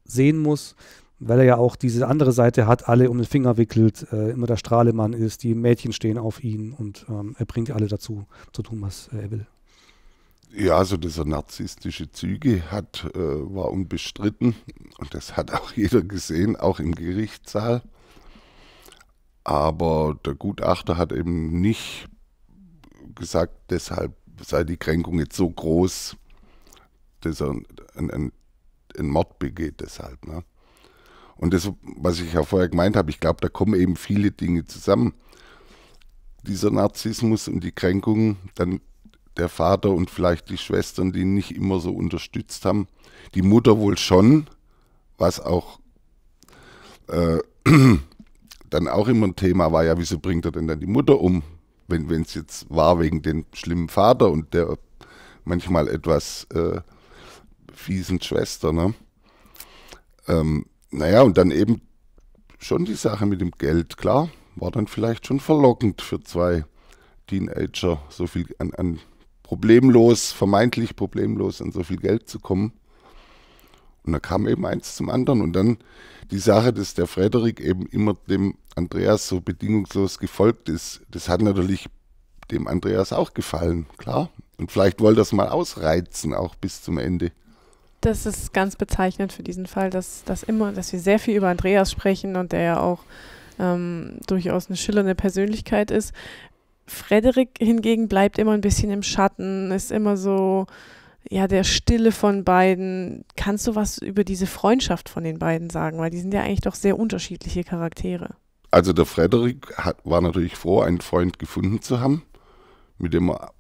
sehen muss, weil er ja auch diese andere Seite hat, alle um den Finger wickelt, äh, immer der Strahlemann ist, die Mädchen stehen auf ihn und ähm, er bringt alle dazu, zu tun, was äh, er will. Ja, so also dass er narzisstische Züge hat, äh, war unbestritten. Und das hat auch jeder gesehen, auch im Gerichtssaal. Aber der Gutachter hat eben nicht gesagt, deshalb sei die Kränkung jetzt so groß, dass er einen, einen, einen Mord begeht deshalb. Ne? Und das, was ich ja vorher gemeint habe, ich glaube, da kommen eben viele Dinge zusammen. Dieser Narzissmus und die Kränkung, dann der Vater und vielleicht die Schwestern, die nicht immer so unterstützt haben. Die Mutter wohl schon, was auch äh, dann auch immer ein Thema war, ja, wieso bringt er denn dann die Mutter um, wenn es jetzt war wegen dem schlimmen Vater und der manchmal etwas äh, fiesen Schwester. Ne? Ähm, naja, und dann eben schon die Sache mit dem Geld, klar, war dann vielleicht schon verlockend für zwei Teenager, so viel an, an problemlos, vermeintlich problemlos an so viel Geld zu kommen. Und da kam eben eins zum anderen. Und dann die Sache, dass der Frederik eben immer dem Andreas so bedingungslos gefolgt ist, das hat natürlich dem Andreas auch gefallen, klar. Und vielleicht wollte er es mal ausreizen, auch bis zum Ende. Das ist ganz bezeichnend für diesen Fall, dass, dass, immer, dass wir sehr viel über Andreas sprechen und der ja auch ähm, durchaus eine schillernde Persönlichkeit ist. Frederik hingegen bleibt immer ein bisschen im Schatten, ist immer so, ja, der Stille von beiden. Kannst du was über diese Freundschaft von den beiden sagen? Weil die sind ja eigentlich doch sehr unterschiedliche Charaktere. Also der Frederik hat, war natürlich froh, einen Freund gefunden zu haben, mit dem er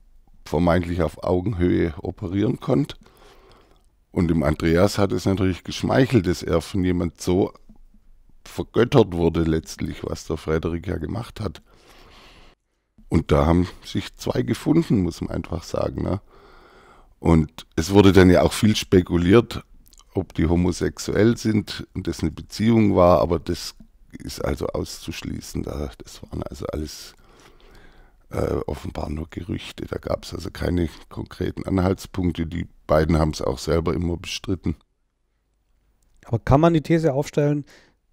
vermeintlich auf Augenhöhe operieren konnte. Und dem Andreas hat es natürlich geschmeichelt, dass er von jemand so vergöttert wurde letztlich, was der Frederik ja gemacht hat. Und da haben sich zwei gefunden, muss man einfach sagen. Ne? Und es wurde dann ja auch viel spekuliert, ob die homosexuell sind und das eine Beziehung war, aber das ist also auszuschließen. Das waren also alles äh, offenbar nur Gerüchte. Da gab es also keine konkreten Anhaltspunkte. Die beiden haben es auch selber immer bestritten. Aber kann man die These aufstellen,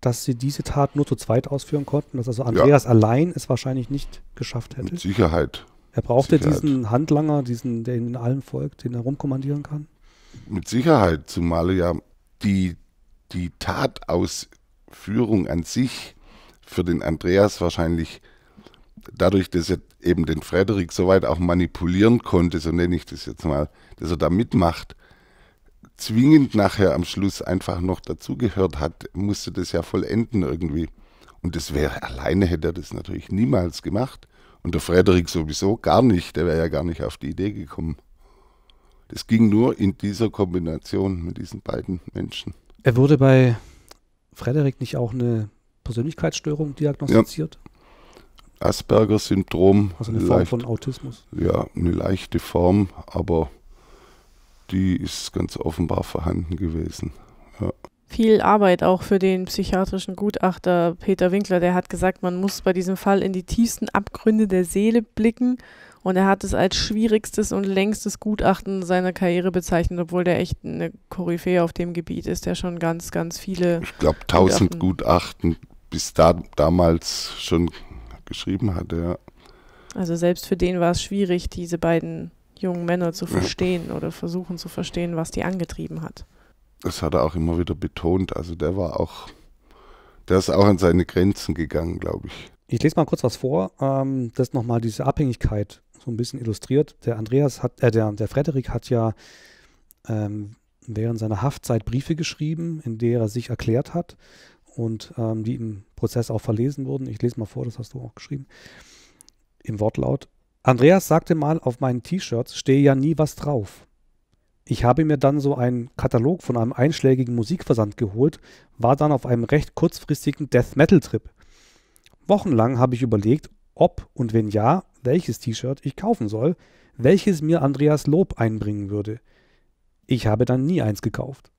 dass sie diese Tat nur zu zweit ausführen konnten, dass also Andreas ja. allein es wahrscheinlich nicht geschafft hätte? Mit Sicherheit. Er brauchte Sicherheit. diesen Handlanger, diesen, der ihm in allem folgt, den er rumkommandieren kann? Mit Sicherheit, zumal ja die, die Tatausführung an sich für den Andreas wahrscheinlich dadurch, dass er eben den Frederik soweit auch manipulieren konnte, so nenne ich das jetzt mal, dass er da mitmacht, zwingend nachher am Schluss einfach noch dazugehört hat, musste das ja vollenden irgendwie. Und das wäre, alleine hätte er das natürlich niemals gemacht. Und der Frederik sowieso gar nicht, der wäre ja gar nicht auf die Idee gekommen. Das ging nur in dieser Kombination mit diesen beiden Menschen. Er wurde bei Frederik nicht auch eine Persönlichkeitsstörung diagnostiziert? Ja. Asperger-Syndrom. Also eine Form leicht, von Autismus. Ja, eine leichte Form, aber die ist ganz offenbar vorhanden gewesen. Ja. Viel Arbeit auch für den psychiatrischen Gutachter Peter Winkler, der hat gesagt, man muss bei diesem Fall in die tiefsten Abgründe der Seele blicken und er hat es als schwierigstes und längstes Gutachten seiner Karriere bezeichnet, obwohl der echt eine Koryphäe auf dem Gebiet ist, der schon ganz, ganz viele. Ich glaube, 1000 Gutachten, Gutachten bis da, damals schon geschrieben hatte. Ja. Also selbst für den war es schwierig, diese beiden jungen Männer zu verstehen oder versuchen zu verstehen, was die angetrieben hat. Das hat er auch immer wieder betont. Also der war auch, der ist auch an seine Grenzen gegangen, glaube ich. Ich lese mal kurz was vor, ähm, das nochmal diese Abhängigkeit so ein bisschen illustriert. Der Andreas hat, äh, der, der Frederik hat ja ähm, während seiner Haftzeit Briefe geschrieben, in der er sich erklärt hat und ähm, die im Prozess auch verlesen wurden. Ich lese mal vor, das hast du auch geschrieben. Im Wortlaut. Andreas sagte mal, auf meinen T-Shirts stehe ja nie was drauf. Ich habe mir dann so einen Katalog von einem einschlägigen Musikversand geholt, war dann auf einem recht kurzfristigen Death Metal Trip. Wochenlang habe ich überlegt, ob und wenn ja, welches T-Shirt ich kaufen soll, welches mir Andreas Lob einbringen würde. Ich habe dann nie eins gekauft.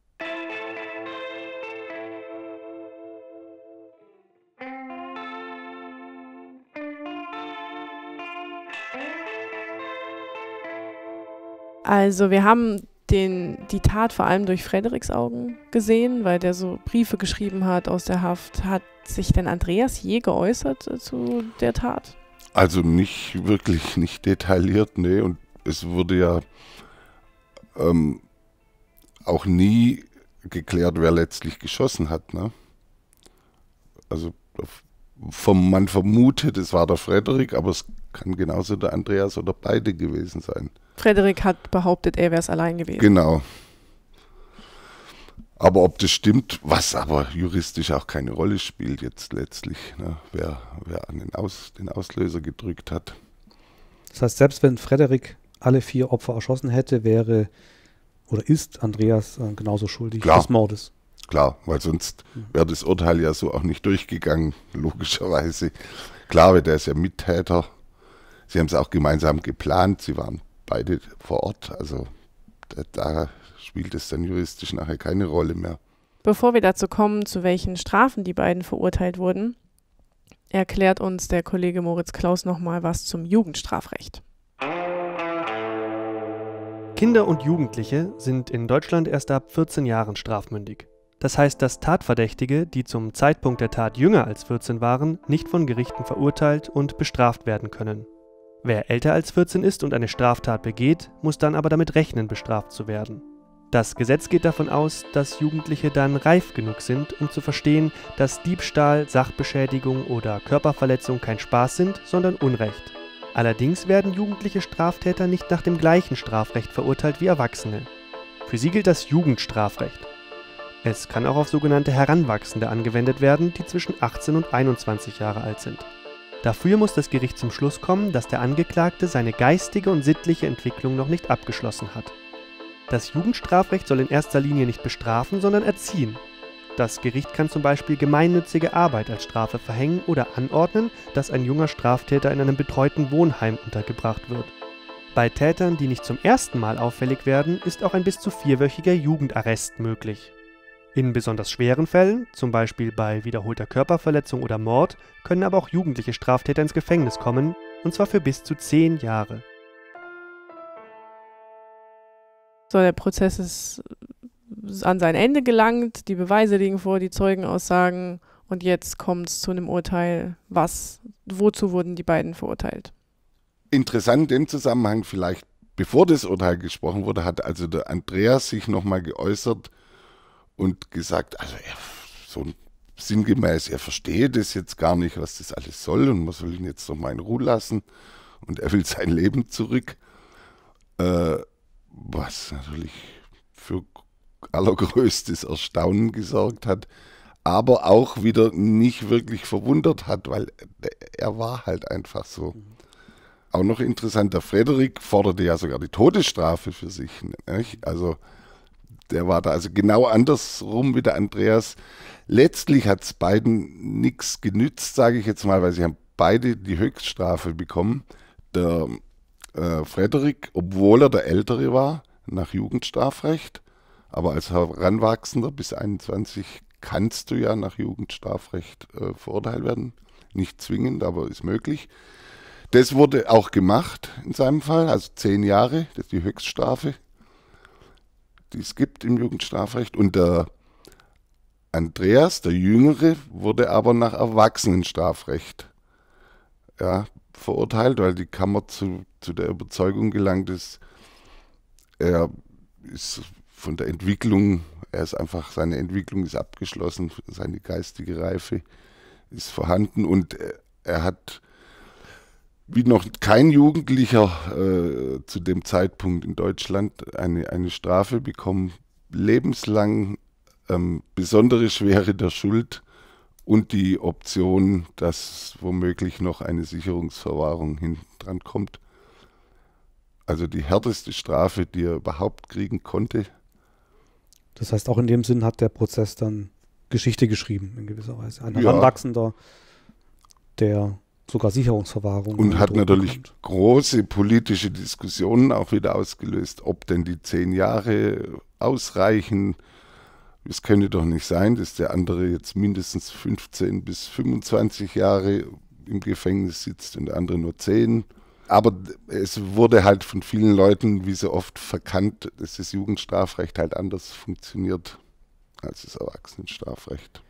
Also wir haben den, die Tat vor allem durch Frederiks Augen gesehen, weil der so Briefe geschrieben hat aus der Haft. Hat sich denn Andreas je geäußert äh, zu der Tat? Also nicht wirklich, nicht detailliert, nee. Und es wurde ja ähm, auch nie geklärt, wer letztlich geschossen hat, ne? Also auf vom, man vermutet, es war der Frederik, aber es kann genauso der Andreas oder beide gewesen sein. Frederik hat behauptet, er wäre es allein gewesen. Genau. Aber ob das stimmt, was aber juristisch auch keine Rolle spielt jetzt letztlich, ne? wer, wer an den, Aus, den Auslöser gedrückt hat. Das heißt, selbst wenn Frederik alle vier Opfer erschossen hätte, wäre oder ist Andreas äh, genauso schuldig Klar. des Mordes. Klar, weil sonst wäre das Urteil ja so auch nicht durchgegangen, logischerweise. Klar, weil der ist ja Mittäter. Sie haben es auch gemeinsam geplant. Sie waren beide vor Ort. Also da, da spielt es dann juristisch nachher keine Rolle mehr. Bevor wir dazu kommen, zu welchen Strafen die beiden verurteilt wurden, erklärt uns der Kollege Moritz Klaus nochmal was zum Jugendstrafrecht. Kinder und Jugendliche sind in Deutschland erst ab 14 Jahren strafmündig. Das heißt, dass Tatverdächtige, die zum Zeitpunkt der Tat jünger als 14 waren, nicht von Gerichten verurteilt und bestraft werden können. Wer älter als 14 ist und eine Straftat begeht, muss dann aber damit rechnen, bestraft zu werden. Das Gesetz geht davon aus, dass Jugendliche dann reif genug sind, um zu verstehen, dass Diebstahl, Sachbeschädigung oder Körperverletzung kein Spaß sind, sondern Unrecht. Allerdings werden jugendliche Straftäter nicht nach dem gleichen Strafrecht verurteilt wie Erwachsene. Für sie gilt das Jugendstrafrecht. Es kann auch auf sogenannte Heranwachsende angewendet werden, die zwischen 18 und 21 Jahre alt sind. Dafür muss das Gericht zum Schluss kommen, dass der Angeklagte seine geistige und sittliche Entwicklung noch nicht abgeschlossen hat. Das Jugendstrafrecht soll in erster Linie nicht bestrafen, sondern erziehen. Das Gericht kann zum Beispiel gemeinnützige Arbeit als Strafe verhängen oder anordnen, dass ein junger Straftäter in einem betreuten Wohnheim untergebracht wird. Bei Tätern, die nicht zum ersten Mal auffällig werden, ist auch ein bis zu vierwöchiger Jugendarrest möglich. In besonders schweren Fällen, zum Beispiel bei wiederholter Körperverletzung oder Mord, können aber auch jugendliche Straftäter ins Gefängnis kommen, und zwar für bis zu zehn Jahre. So, der Prozess ist an sein Ende gelangt, die Beweise liegen vor, die Zeugenaussagen und jetzt kommt es zu einem Urteil, was, wozu wurden die beiden verurteilt? Interessant im Zusammenhang vielleicht, bevor das Urteil gesprochen wurde, hat also der Andreas sich nochmal geäußert, und gesagt, also er, so sinngemäß, er verstehe das jetzt gar nicht, was das alles soll und man soll ihn jetzt noch mal in Ruhe lassen und er will sein Leben zurück. Äh, was natürlich für allergrößtes Erstaunen gesorgt hat, aber auch wieder nicht wirklich verwundert hat, weil er war halt einfach so. Mhm. Auch noch interessant, der Frederik forderte ja sogar die Todesstrafe für sich. Nicht? Also der war da. Also genau andersrum wie der Andreas. Letztlich hat es beiden nichts genützt, sage ich jetzt mal, weil sie haben beide die Höchststrafe bekommen. Der äh, Frederik, obwohl er der Ältere war, nach Jugendstrafrecht, aber als Heranwachsender bis 21 kannst du ja nach Jugendstrafrecht äh, verurteilt werden. Nicht zwingend, aber ist möglich. Das wurde auch gemacht in seinem Fall, also zehn Jahre, das ist die Höchststrafe die es gibt im Jugendstrafrecht. Und der Andreas, der Jüngere, wurde aber nach Erwachsenenstrafrecht ja, verurteilt, weil die Kammer zu, zu der Überzeugung gelangt ist, er ist von der Entwicklung, er ist einfach, seine Entwicklung ist abgeschlossen, seine geistige Reife ist vorhanden und er, er hat wie noch kein Jugendlicher äh, zu dem Zeitpunkt in Deutschland eine, eine Strafe bekommen, lebenslang ähm, besondere Schwere der Schuld und die Option, dass womöglich noch eine Sicherungsverwahrung hinten dran kommt. Also die härteste Strafe, die er überhaupt kriegen konnte. Das heißt, auch in dem Sinn hat der Prozess dann Geschichte geschrieben, in gewisser Weise. Ein Heranwachsender, der sogar Sicherungsverwahrung. Und hat natürlich bekommt. große politische Diskussionen auch wieder ausgelöst, ob denn die zehn Jahre ausreichen. Es könnte doch nicht sein, dass der andere jetzt mindestens 15 bis 25 Jahre im Gefängnis sitzt und der andere nur zehn. Aber es wurde halt von vielen Leuten, wie so oft, verkannt, dass das Jugendstrafrecht halt anders funktioniert als das Erwachsenenstrafrecht.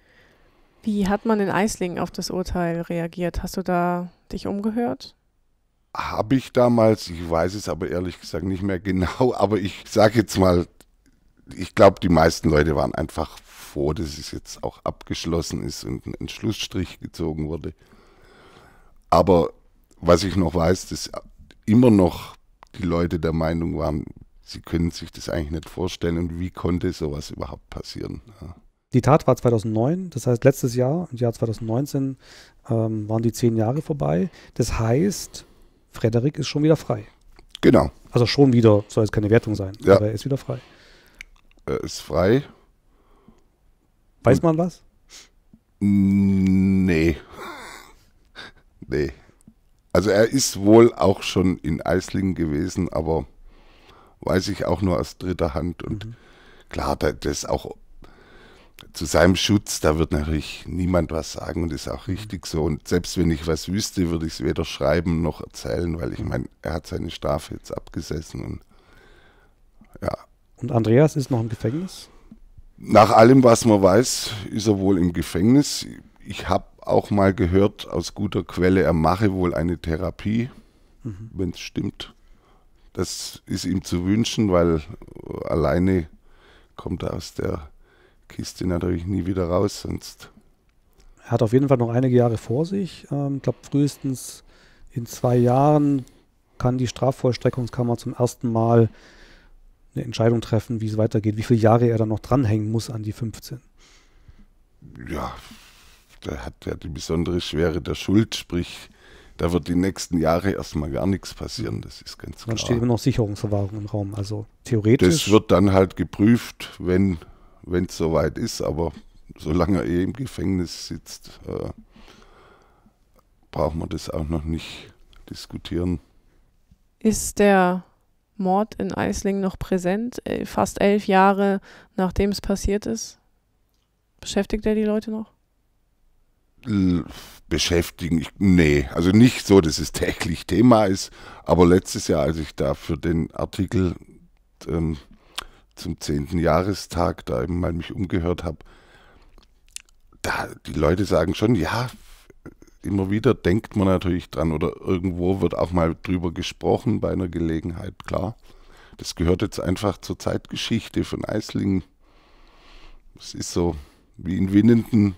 Wie hat man in Eislingen auf das Urteil reagiert? Hast du da dich umgehört? Habe ich damals, ich weiß es aber ehrlich gesagt nicht mehr genau, aber ich sage jetzt mal, ich glaube, die meisten Leute waren einfach froh, dass es jetzt auch abgeschlossen ist und ein Schlussstrich gezogen wurde. Aber was ich noch weiß, dass immer noch die Leute der Meinung waren, sie können sich das eigentlich nicht vorstellen und wie konnte sowas überhaupt passieren. Ja. Die Tat war 2009, das heißt letztes Jahr, im Jahr 2019, ähm, waren die zehn Jahre vorbei. Das heißt, Frederik ist schon wieder frei. Genau. Also schon wieder, soll es keine Wertung sein, ja. aber er ist wieder frei. Er ist frei. Weiß Und man was? Nee. nee. Also er ist wohl auch schon in Eislingen gewesen, aber weiß ich auch nur aus dritter Hand. Und mhm. klar, das ist auch zu seinem Schutz, da wird natürlich niemand was sagen und ist auch richtig so. Und selbst wenn ich was wüsste, würde ich es weder schreiben noch erzählen, weil ich meine, er hat seine Strafe jetzt abgesessen und ja. Und Andreas ist noch im Gefängnis? Nach allem, was man weiß, ist er wohl im Gefängnis. Ich habe auch mal gehört aus guter Quelle, er mache wohl eine Therapie, mhm. wenn es stimmt. Das ist ihm zu wünschen, weil alleine kommt er aus der Kiste natürlich nie wieder raus sonst. Er hat auf jeden Fall noch einige Jahre vor sich. Ähm, ich ähm, glaube, frühestens in zwei Jahren kann die Strafvollstreckungskammer zum ersten Mal eine Entscheidung treffen, wie es weitergeht, wie viele Jahre er dann noch dranhängen muss an die 15. Ja, da hat er die besondere Schwere der Schuld, sprich, da wird die nächsten Jahre erstmal gar nichts passieren, das ist ganz klar. Dann steht immer noch Sicherungsverwahrung im Raum, also theoretisch. Das wird dann halt geprüft, wenn wenn es soweit ist, aber solange er im Gefängnis sitzt, äh, braucht man das auch noch nicht diskutieren. Ist der Mord in Eisling noch präsent, äh, fast elf Jahre nachdem es passiert ist? Beschäftigt er die Leute noch? beschäftigen, ich, nee, also nicht so, dass es täglich Thema ist, aber letztes Jahr, als ich da für den Artikel ähm, zum zehnten Jahrestag da eben mal mich umgehört habe, da die Leute sagen schon, ja, immer wieder denkt man natürlich dran oder irgendwo wird auch mal drüber gesprochen bei einer Gelegenheit, klar. Das gehört jetzt einfach zur Zeitgeschichte von Eislingen. Es ist so wie in Winnenden,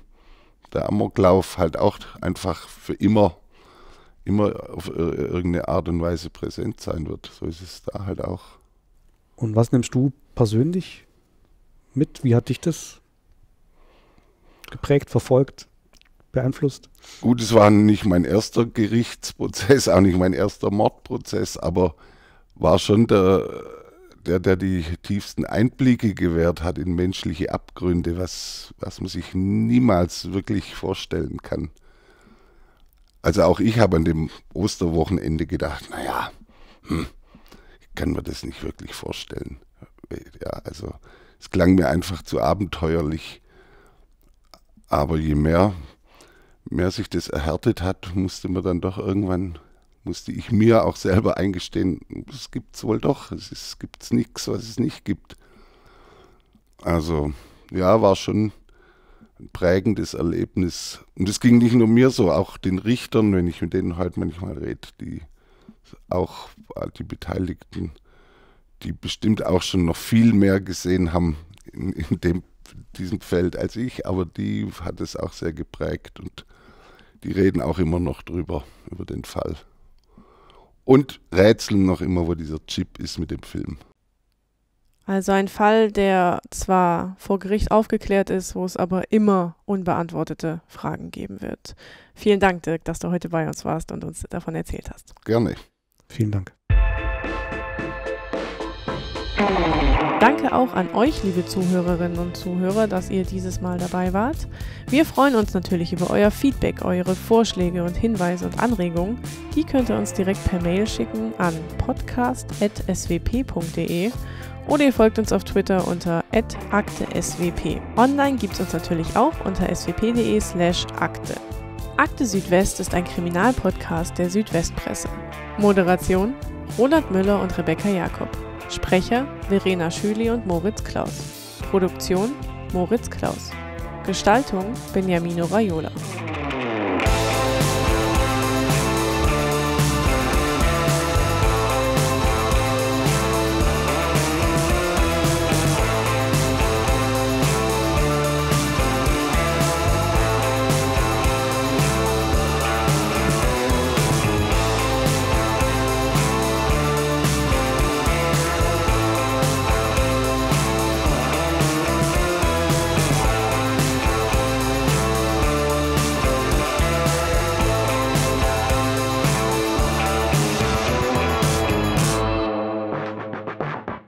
der Amoklauf halt auch einfach für immer, immer auf äh, irgendeine Art und Weise präsent sein wird. So ist es da halt auch. Und was nimmst du persönlich mit? Wie hat dich das geprägt, verfolgt, beeinflusst? Gut, es war nicht mein erster Gerichtsprozess, auch nicht mein erster Mordprozess, aber war schon der, der, der die tiefsten Einblicke gewährt hat in menschliche Abgründe, was, was man sich niemals wirklich vorstellen kann. Also auch ich habe an dem Osterwochenende gedacht, naja, hm, kann mir das nicht wirklich vorstellen. Ja, also es klang mir einfach zu abenteuerlich. Aber je mehr, mehr sich das erhärtet hat, musste man dann doch irgendwann, musste ich mir auch selber eingestehen, es gibt es wohl doch, es gibt nichts, was es nicht gibt. Also ja, war schon ein prägendes Erlebnis. Und es ging nicht nur mir so, auch den Richtern, wenn ich mit denen heute manchmal rede, die auch die Beteiligten, die bestimmt auch schon noch viel mehr gesehen haben in, in dem, diesem Feld als ich, aber die hat es auch sehr geprägt und die reden auch immer noch drüber, über den Fall. Und rätseln noch immer, wo dieser Chip ist mit dem Film. Also ein Fall, der zwar vor Gericht aufgeklärt ist, wo es aber immer unbeantwortete Fragen geben wird. Vielen Dank, Dirk, dass du heute bei uns warst und uns davon erzählt hast. Gerne. Vielen Dank. Danke auch an euch, liebe Zuhörerinnen und Zuhörer, dass ihr dieses Mal dabei wart. Wir freuen uns natürlich über euer Feedback, eure Vorschläge und Hinweise und Anregungen. Die könnt ihr uns direkt per Mail schicken an podcast.swp.de oder ihr folgt uns auf Twitter unter @akte_swp. Online gibt es uns natürlich auch unter swp.de/akte. slash Akte Südwest ist ein Kriminalpodcast der Südwestpresse. Moderation Roland Müller und Rebecca Jakob. Sprecher Verena Schüli und Moritz Klaus. Produktion Moritz Klaus. Gestaltung Beniamino Raiola.